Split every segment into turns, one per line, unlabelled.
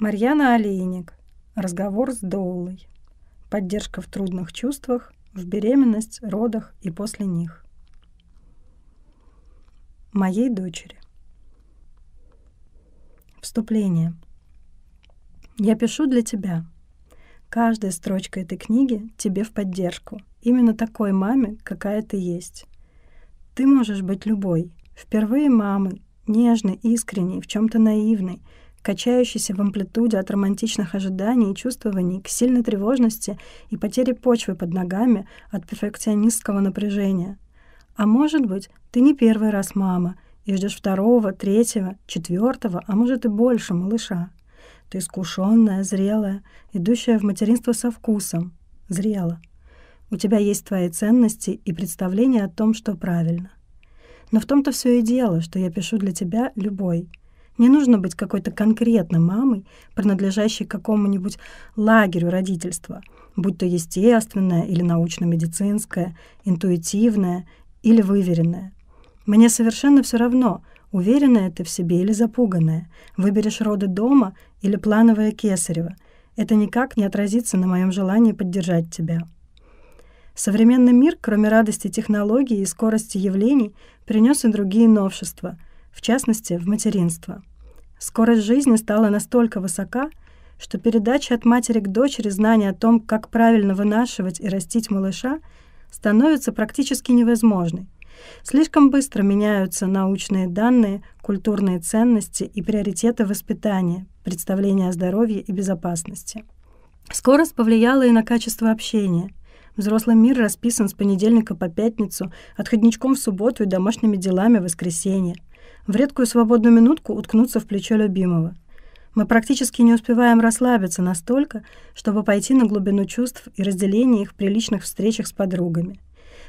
Марьяна Олейник. Разговор с Доулой. Поддержка в трудных чувствах, в беременность, родах и после них. Моей дочери. Вступление. Я пишу для тебя. Каждая строчка этой книги тебе в поддержку. Именно такой маме, какая ты есть. Ты можешь быть любой. Впервые мамы нежной, искренней, в чем-то наивной — качающийся в амплитуде от романтичных ожиданий и чувствований к сильной тревожности и потере почвы под ногами от перфекционистского напряжения. А может быть, ты не первый раз мама и ждешь второго, третьего, четвертого, а может и больше малыша. Ты искушенная, зрелая, идущая в материнство со вкусом. Зрела. У тебя есть твои ценности и представления о том, что правильно. Но в том-то все и дело, что я пишу для тебя любой — не нужно быть какой-то конкретно мамой, принадлежащей какому-нибудь лагерю родительства, будь то естественное или научно-медицинское, интуитивное или выверенное. Мне совершенно все равно, уверенная ты в себе или запуганная, выберешь роды дома или плановое кесарево. Это никак не отразится на моем желании поддержать тебя. Современный мир, кроме радости технологий и скорости явлений, принес и другие новшества, в частности, в материнство. Скорость жизни стала настолько высока, что передача от матери к дочери знания о том, как правильно вынашивать и растить малыша, становится практически невозможной. Слишком быстро меняются научные данные, культурные ценности и приоритеты воспитания, представления о здоровье и безопасности. Скорость повлияла и на качество общения. Взрослый мир расписан с понедельника по пятницу, отходничком в субботу и домашними делами в воскресенье в редкую свободную минутку уткнуться в плечо любимого. Мы практически не успеваем расслабиться настолько, чтобы пойти на глубину чувств и разделение их при личных встречах с подругами.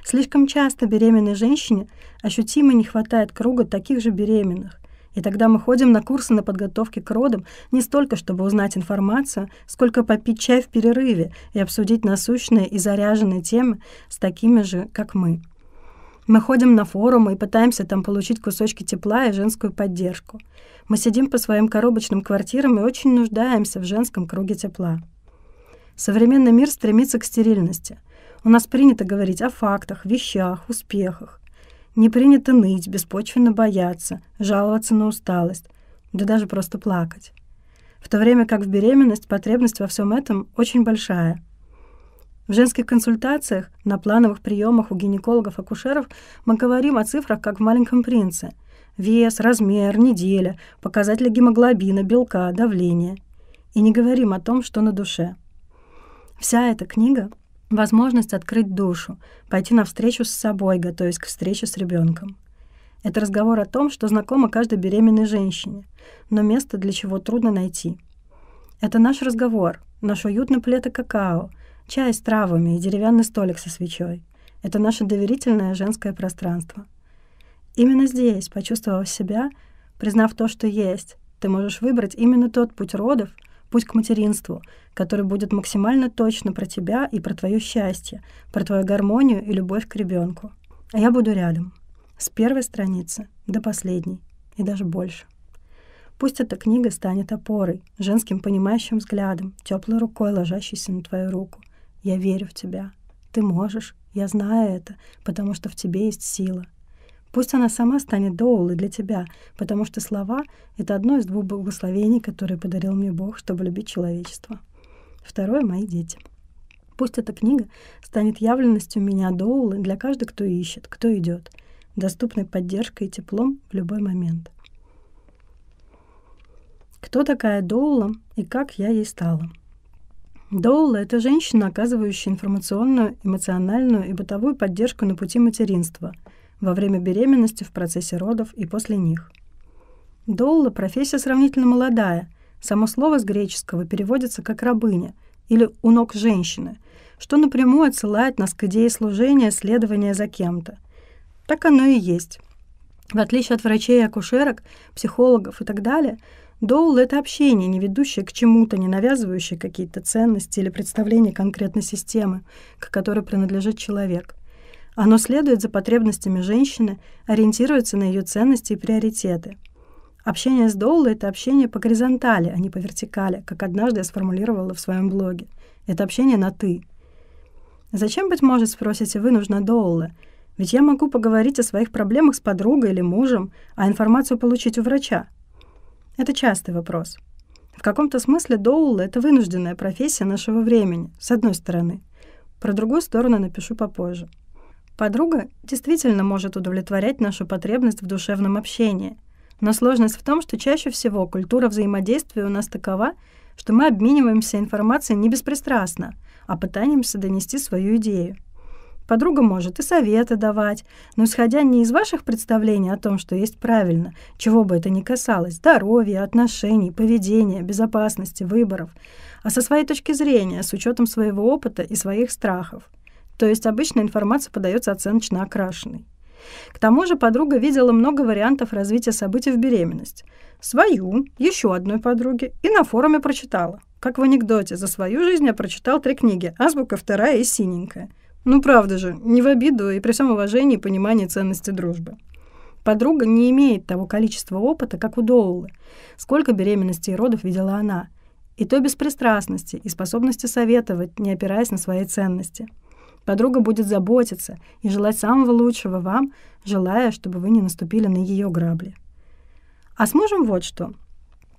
Слишком часто беременной женщине ощутимо не хватает круга таких же беременных, и тогда мы ходим на курсы на подготовке к родам не столько, чтобы узнать информацию, сколько попить чай в перерыве и обсудить насущные и заряженные темы с такими же, как мы. Мы ходим на форумы и пытаемся там получить кусочки тепла и женскую поддержку. Мы сидим по своим коробочным квартирам и очень нуждаемся в женском круге тепла. Современный мир стремится к стерильности. У нас принято говорить о фактах, вещах, успехах. Не принято ныть, беспочвенно бояться, жаловаться на усталость, да даже просто плакать. В то время как в беременность потребность во всем этом очень большая – в женских консультациях, на плановых приемах у гинекологов-акушеров мы говорим о цифрах, как в «Маленьком принце». Вес, размер, неделя, показатели гемоглобина, белка, давление. И не говорим о том, что на душе. Вся эта книга — возможность открыть душу, пойти навстречу с собой, готовясь к встрече с ребенком. Это разговор о том, что знакомо каждой беременной женщине, но место для чего трудно найти. Это наш разговор, наш уютный плед и какао — Чай с травами и деревянный столик со свечой. Это наше доверительное женское пространство. Именно здесь, почувствовав себя, признав то, что есть, ты можешь выбрать именно тот путь родов, путь к материнству, который будет максимально точно про тебя и про твое счастье, про твою гармонию и любовь к ребенку. А я буду рядом. С первой страницы до последней. И даже больше. Пусть эта книга станет опорой, женским понимающим взглядом, теплой рукой, ложащейся на твою руку — я верю в тебя. Ты можешь, я знаю это, потому что в тебе есть сила. Пусть она сама станет доулой для тебя, потому что слова — это одно из двух благословений, которые подарил мне Бог, чтобы любить человечество. Второе — мои дети. Пусть эта книга станет явленностью меня доулы для каждого, кто ищет, кто идет, доступной поддержкой и теплом в любой момент. Кто такая доула и как я ей стала? Доула — это женщина, оказывающая информационную, эмоциональную и бытовую поддержку на пути материнства, во время беременности, в процессе родов и после них. Доула — профессия сравнительно молодая. Само слово с греческого переводится как «рабыня» или «у ног женщины», что напрямую отсылает нас к идее служения, следования за кем-то. Так оно и есть. В отличие от врачей и акушерок, психологов и так далее — Доул — это общение, не ведущее к чему-то, не навязывающее какие-то ценности или представления конкретной системы, к которой принадлежит человек. Оно следует за потребностями женщины, ориентируется на ее ценности и приоритеты. Общение с Доул — это общение по горизонтали, а не по вертикали, как однажды я сформулировала в своем блоге. Это общение на «ты». Зачем, быть может, спросите вы, нужна Доула? Ведь я могу поговорить о своих проблемах с подругой или мужем, а информацию получить у врача — это частый вопрос. В каком-то смысле доул — это вынужденная профессия нашего времени, с одной стороны. Про другую сторону напишу попозже. Подруга действительно может удовлетворять нашу потребность в душевном общении. Но сложность в том, что чаще всего культура взаимодействия у нас такова, что мы обмениваемся информацией не беспристрастно, а пытаемся донести свою идею. Подруга может и советы давать, но исходя не из ваших представлений о том, что есть правильно, чего бы это ни касалось, здоровья, отношений, поведения, безопасности, выборов, а со своей точки зрения, с учетом своего опыта и своих страхов. То есть обычная информация подается оценочно окрашенной. К тому же подруга видела много вариантов развития событий в беременность. Свою, еще одной подруге, и на форуме прочитала. Как в анекдоте, за свою жизнь я прочитал три книги «Азбука», «Вторая» и «Синенькая». Ну правда же, не в обиду и при всем уважении и понимании ценности дружбы. Подруга не имеет того количества опыта, как у Доулы. Сколько беременностей и родов видела она. И то беспристрастности и способности советовать, не опираясь на свои ценности. Подруга будет заботиться и желать самого лучшего вам, желая, чтобы вы не наступили на ее грабли. А сможем вот что.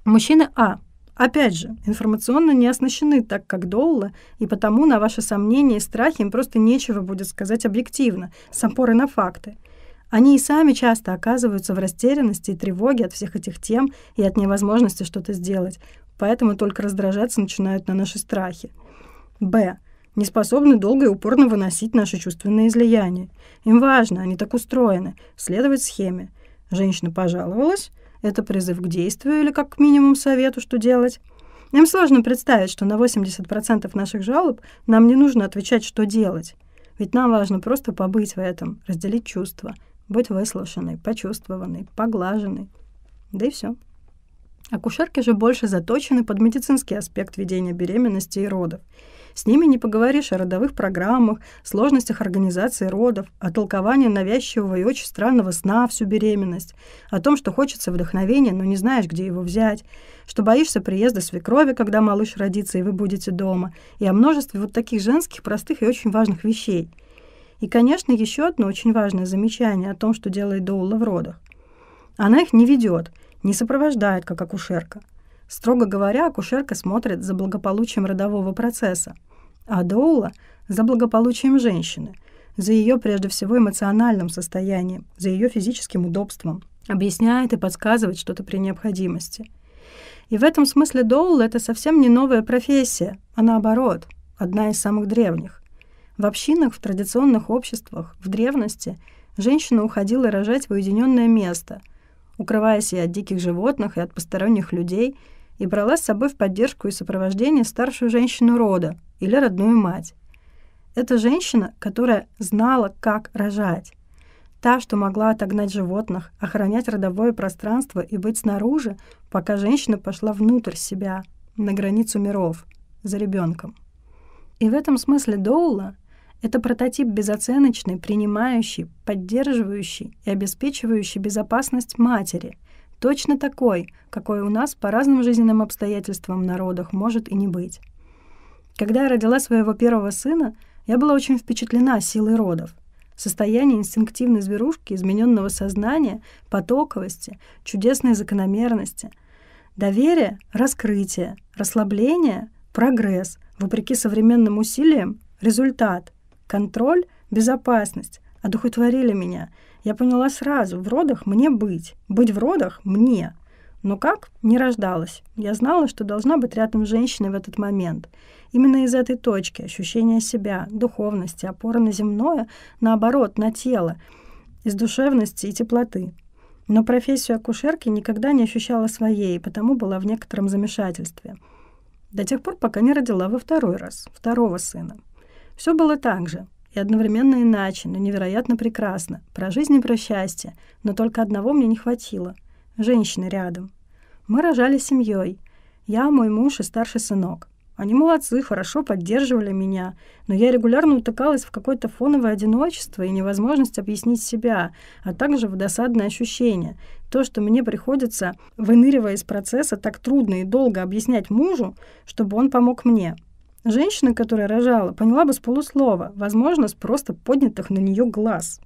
Мужчины А Опять же, информационно не оснащены так, как Доула, и потому на ваши сомнения и страхи им просто нечего будет сказать объективно, с опорой на факты. Они и сами часто оказываются в растерянности и тревоге от всех этих тем и от невозможности что-то сделать, поэтому только раздражаться начинают на наши страхи. Б. Не способны долго и упорно выносить наши чувственные излияния. Им важно, они так устроены, следовать схеме. Женщина пожаловалась, это призыв к действию или как минимум совету, что делать. Им сложно представить, что на 80% наших жалоб нам не нужно отвечать, что делать. Ведь нам важно просто побыть в этом, разделить чувства, быть выслушанной, почувствованной, поглаженной. Да и все. Акушерки же больше заточены под медицинский аспект ведения беременности и родов. С ними не поговоришь о родовых программах, сложностях организации родов, о толковании навязчивого и очень странного сна всю беременность, о том, что хочется вдохновения, но не знаешь, где его взять, что боишься приезда свекрови, когда малыш родится, и вы будете дома, и о множестве вот таких женских, простых и очень важных вещей. И, конечно, еще одно очень важное замечание о том, что делает Доула в родах. Она их не ведет, не сопровождает, как акушерка – Строго говоря, акушерка смотрит за благополучием родового процесса, а доула — за благополучием женщины, за ее прежде всего эмоциональным состоянием, за ее физическим удобством, объясняет и подсказывает что-то при необходимости. И в этом смысле доул — это совсем не новая профессия, а наоборот, одна из самых древних. В общинах, в традиционных обществах, в древности женщина уходила рожать в уединенное место, укрываясь и от диких животных, и от посторонних людей — и брала с собой в поддержку и сопровождение старшую женщину рода или родную мать. Это женщина, которая знала, как рожать. Та, что могла отогнать животных, охранять родовое пространство и быть снаружи, пока женщина пошла внутрь себя, на границу миров, за ребенком. И в этом смысле Доула — это прототип безоценочной, принимающей, поддерживающей и обеспечивающей безопасность матери — Точно такой, какой у нас по разным жизненным обстоятельствам народах может и не быть. Когда я родила своего первого сына, я была очень впечатлена силой родов. Состояние инстинктивной зверушки, измененного сознания, потоковости, чудесной закономерности. Доверие – раскрытие, расслабление – прогресс, вопреки современным усилиям – результат, контроль – безопасность, одухотворили меня – я поняла сразу, в родах мне быть. Быть в родах мне. Но как? Не рождалась. Я знала, что должна быть рядом женщиной в этот момент. Именно из этой точки ощущения себя, духовности, опора на земное, наоборот, на тело, из душевности и теплоты. Но профессию акушерки никогда не ощущала своей, потому была в некотором замешательстве. До тех пор, пока не родила во второй раз, второго сына. Все было так же и одновременно иначе, но невероятно прекрасно. Про жизнь и про счастье. Но только одного мне не хватило. Женщины рядом. Мы рожали семьей. Я, мой муж и старший сынок. Они молодцы, хорошо поддерживали меня, но я регулярно утыкалась в какое-то фоновое одиночество и невозможность объяснить себя, а также в досадное ощущение. То, что мне приходится, выныривая из процесса, так трудно и долго объяснять мужу, чтобы он помог мне. Женщина, которая рожала, поняла бы с полуслова, возможно, с просто поднятых на нее глаз.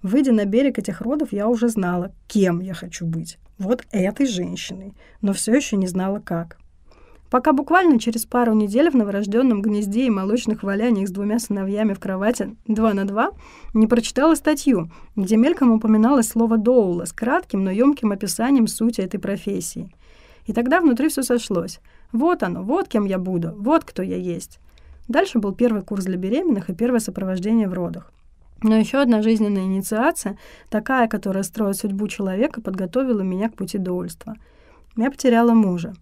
Выйдя на берег этих родов, я уже знала, кем я хочу быть. Вот этой женщиной, но все еще не знала как. Пока буквально через пару недель в новорожденном гнезде и молочных валяниях с двумя сыновьями в кровати 2 на 2 не прочитала статью, где мельком упоминалось слово «доула» с кратким, но емким описанием сути этой профессии. И тогда внутри все сошлось — вот оно, вот кем я буду, вот кто я есть. Дальше был первый курс для беременных и первое сопровождение в родах. Но еще одна жизненная инициация, такая, которая строит судьбу человека, подготовила меня к пути доульства. Я потеряла мужа.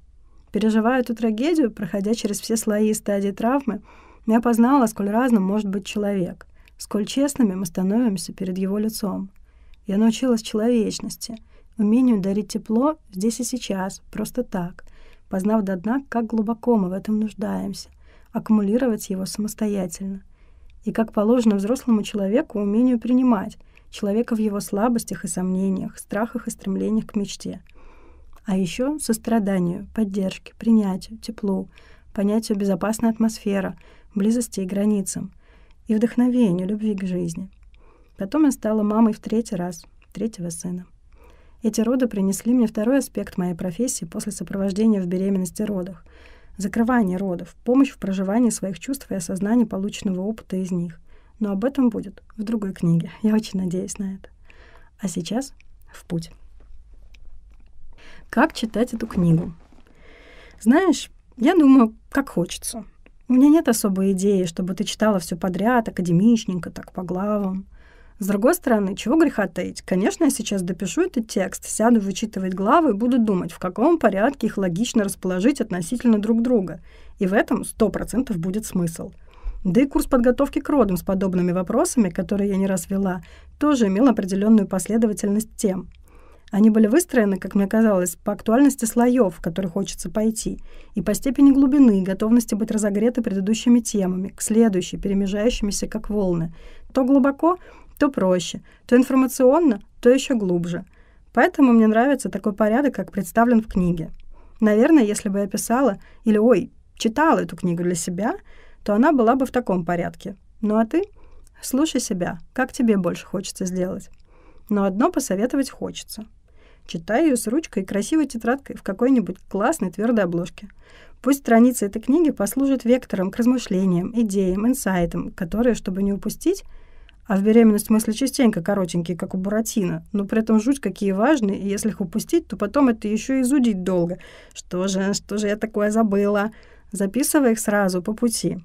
Переживая эту трагедию, проходя через все слои и стадии травмы, я познала, сколь разным может быть человек, сколь честными мы становимся перед его лицом. Я научилась человечности, умению дарить тепло здесь и сейчас, просто так, познав до дна, как глубоко мы в этом нуждаемся, аккумулировать его самостоятельно. И, как положено взрослому человеку, умению принимать человека в его слабостях и сомнениях, страхах и стремлениях к мечте. А еще состраданию, поддержке, принятию, теплу, понятию безопасной атмосферы, близости и границам, и вдохновению, любви к жизни. Потом я стала мамой в третий раз, третьего сына. Эти роды принесли мне второй аспект моей профессии после сопровождения в беременности родах — закрывание родов, помощь в проживании своих чувств и осознании полученного опыта из них. Но об этом будет в другой книге. Я очень надеюсь на это. А сейчас в путь. Как читать эту книгу? Знаешь, я думаю, как хочется. У меня нет особой идеи, чтобы ты читала все подряд, академичненько, так по главам. С другой стороны, чего греха таить? Конечно, я сейчас допишу этот текст, сяду вычитывать главы и буду думать, в каком порядке их логично расположить относительно друг друга. И в этом 100% будет смысл. Да и курс подготовки к родам с подобными вопросами, которые я не раз вела, тоже имел определенную последовательность тем. Они были выстроены, как мне казалось, по актуальности слоев, в которые хочется пойти, и по степени глубины и готовности быть разогреты предыдущими темами, к следующей, перемежающимися как волны. То глубоко, то проще, то информационно, то еще глубже. Поэтому мне нравится такой порядок, как представлен в книге. Наверное, если бы я писала или, ой, читала эту книгу для себя, то она была бы в таком порядке. Ну а ты? Слушай себя, как тебе больше хочется сделать. Но одно посоветовать хочется. Читай ее с ручкой и красивой тетрадкой в какой-нибудь классной твердой обложке. Пусть страницы этой книги послужат вектором к размышлениям, идеям, инсайтам, которые, чтобы не упустить, а в беременность мысли частенько коротенькие, как у Буратино, но при этом жуть какие важные, и если их упустить, то потом это еще и зудить долго. Что же, что же я такое забыла? Записывай их сразу по пути.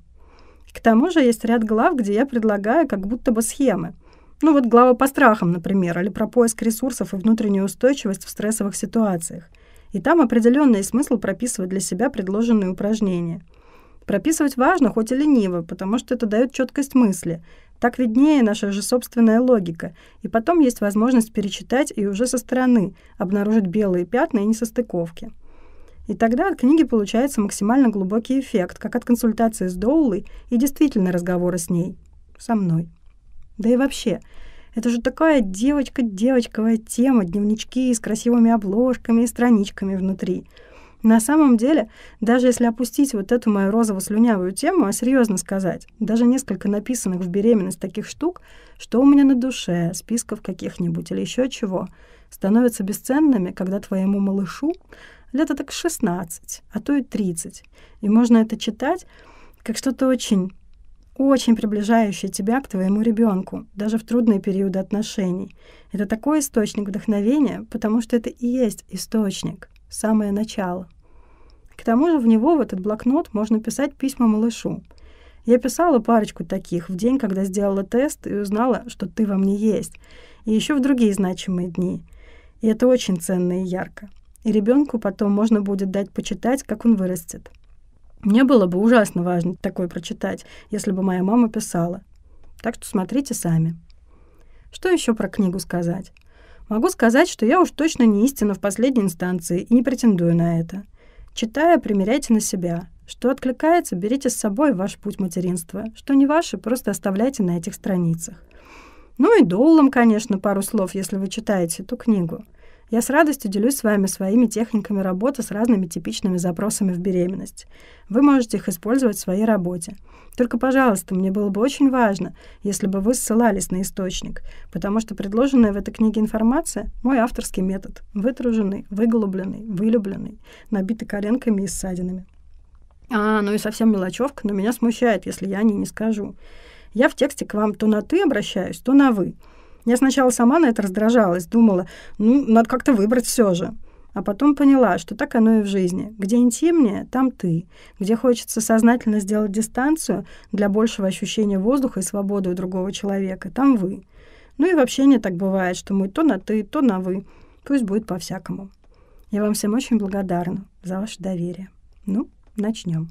К тому же есть ряд глав, где я предлагаю как будто бы схемы. Ну вот глава по страхам, например, или про поиск ресурсов и внутреннюю устойчивость в стрессовых ситуациях. И там определенный смысл прописывать для себя предложенные упражнения – Прописывать важно, хоть и лениво, потому что это дает четкость мысли. Так виднее наша же собственная логика. И потом есть возможность перечитать и уже со стороны обнаружить белые пятна и несостыковки. И тогда от книги получается максимально глубокий эффект, как от консультации с Доулой и действительно разговора с ней. Со мной. Да и вообще, это же такая девочка-девочковая тема, дневнички с красивыми обложками и страничками внутри — на самом деле, даже если опустить вот эту мою розово-слюнявую тему, а серьезно сказать, даже несколько написанных в беременность таких штук, что у меня на душе, списков каких-нибудь или еще чего, становятся бесценными, когда твоему малышу лет так 16, а то и 30. И можно это читать как что-то очень очень приближающее тебя к твоему ребенку, даже в трудные периоды отношений. Это такой источник вдохновения, потому что это и есть источник, самое начало. К тому же в него, в этот блокнот, можно писать письма малышу. Я писала парочку таких в день, когда сделала тест и узнала, что ты во мне есть. И еще в другие значимые дни. И это очень ценно и ярко. И ребенку потом можно будет дать почитать, как он вырастет. Мне было бы ужасно важно такое прочитать, если бы моя мама писала. Так что смотрите сами. Что еще про книгу сказать? Могу сказать, что я уж точно не истина в последней инстанции и не претендую на это. Читая, примеряйте на себя. Что откликается, берите с собой ваш путь материнства. Что не ваше, просто оставляйте на этих страницах. Ну и доллом, конечно, пару слов, если вы читаете эту книгу. Я с радостью делюсь с вами своими техниками работы с разными типичными запросами в беременность. Вы можете их использовать в своей работе. Только, пожалуйста, мне было бы очень важно, если бы вы ссылались на источник, потому что предложенная в этой книге информация — мой авторский метод, вытруженный, выголубленный, вылюбленный, набитый коленками и ссадинами. А, ну и совсем мелочевка, но меня смущает, если я о ней не скажу. Я в тексте к вам то на «ты» обращаюсь, то на «вы». Я сначала сама на это раздражалась, думала, ну, надо как-то выбрать все же. А потом поняла, что так оно и в жизни. Где интимнее, там ты. Где хочется сознательно сделать дистанцию для большего ощущения воздуха и свободы у другого человека, там вы. Ну и вообще не так бывает, что мы то на «ты», то на «вы». Пусть будет по-всякому. Я вам всем очень благодарна за ваше доверие. Ну, начнем.